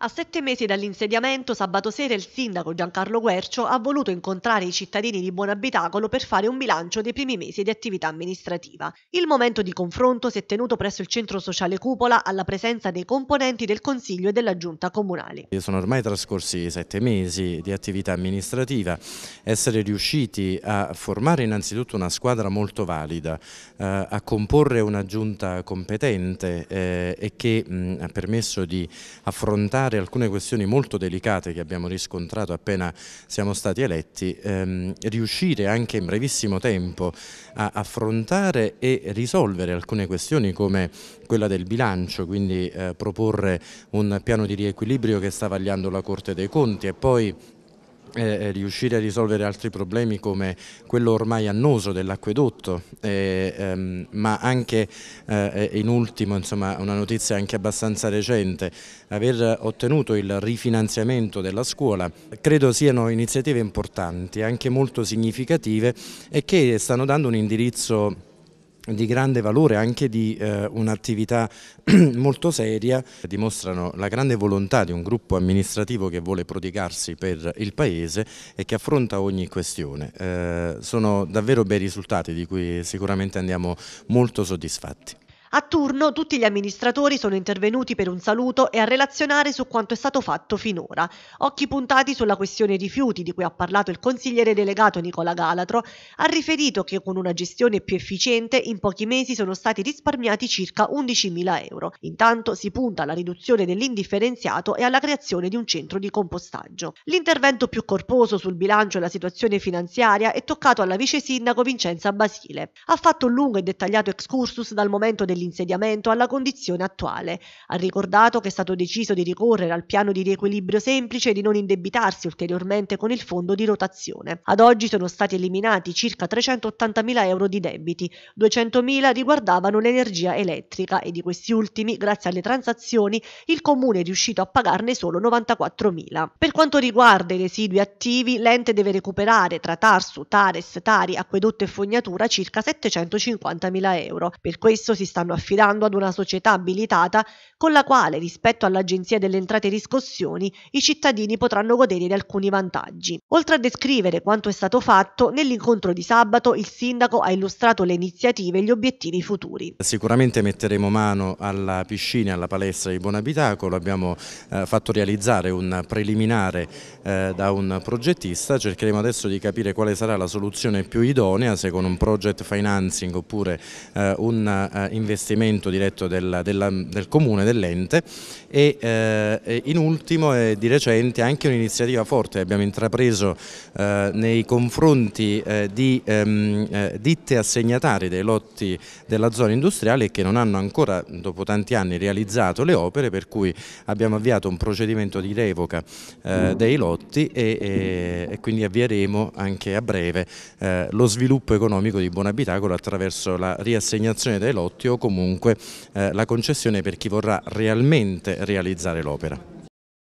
A sette mesi dall'insediamento, sabato sera il sindaco Giancarlo Guercio ha voluto incontrare i cittadini di Buonabitacolo per fare un bilancio dei primi mesi di attività amministrativa. Il momento di confronto si è tenuto presso il centro sociale Cupola alla presenza dei componenti del Consiglio e della Giunta Comunale. Sono ormai trascorsi sette mesi di attività amministrativa, essere riusciti a formare innanzitutto una squadra molto valida, eh, a comporre una giunta competente eh, e che mh, ha permesso di affrontare affrontare alcune questioni molto delicate che abbiamo riscontrato appena siamo stati eletti, ehm, riuscire anche in brevissimo tempo a affrontare e risolvere alcune questioni come quella del bilancio, quindi eh, proporre un piano di riequilibrio che sta vagliando la Corte dei Conti e poi eh, riuscire a risolvere altri problemi come quello ormai annoso dell'acquedotto, ehm, ma anche eh, in ultimo insomma, una notizia anche abbastanza recente, aver ottenuto il rifinanziamento della scuola, credo siano iniziative importanti, anche molto significative e che stanno dando un indirizzo di grande valore, anche di eh, un'attività molto seria, dimostrano la grande volontà di un gruppo amministrativo che vuole prodigarsi per il Paese e che affronta ogni questione. Eh, sono davvero bei risultati di cui sicuramente andiamo molto soddisfatti. A turno tutti gli amministratori sono intervenuti per un saluto e a relazionare su quanto è stato fatto finora, occhi puntati sulla questione rifiuti di cui ha parlato il consigliere delegato Nicola Galatro, ha riferito che con una gestione più efficiente in pochi mesi sono stati risparmiati circa 11.000 euro. Intanto si punta alla riduzione dell'indifferenziato e alla creazione di un centro di compostaggio. L'intervento più corposo sul bilancio e la situazione finanziaria è toccato alla vice sindaco Vincenza Basile. Ha fatto un lungo e dettagliato excursus dal momento del dell'insediamento alla condizione attuale. Ha ricordato che è stato deciso di ricorrere al piano di riequilibrio semplice e di non indebitarsi ulteriormente con il fondo di rotazione. Ad oggi sono stati eliminati circa 380.000 euro di debiti, 200.000 riguardavano l'energia elettrica e di questi ultimi, grazie alle transazioni, il comune è riuscito a pagarne solo 94.000. Per quanto riguarda i residui attivi, l'ente deve recuperare tra Tarsu, Tares, Tari, Acquedotto e Fognatura circa 750.000 euro. Per questo si sta stanno affidando ad una società abilitata con la quale, rispetto all'Agenzia delle Entrate e Riscossioni, i cittadini potranno godere di alcuni vantaggi. Oltre a descrivere quanto è stato fatto, nell'incontro di sabato il sindaco ha illustrato le iniziative e gli obiettivi futuri. Sicuramente metteremo mano alla piscina e alla palestra di Buonabitacolo, abbiamo eh, fatto realizzare un preliminare eh, da un progettista, cercheremo adesso di capire quale sarà la soluzione più idonea, se con un project financing oppure eh, un eh, investimento investimento diretto della, della, del comune, dell'ente e eh, in ultimo e di recente anche un'iniziativa forte che abbiamo intrapreso eh, nei confronti eh, di ehm, eh, ditte assegnatari dei lotti della zona industriale che non hanno ancora dopo tanti anni realizzato le opere per cui abbiamo avviato un procedimento di revoca eh, mm. dei lotti e, e, e, quindi avvieremo anche a breve eh, lo sviluppo economico di Buon Abitacolo attraverso la riassegnazione dei lotti o con comunque eh, la concessione per chi vorrà realmente realizzare l'opera.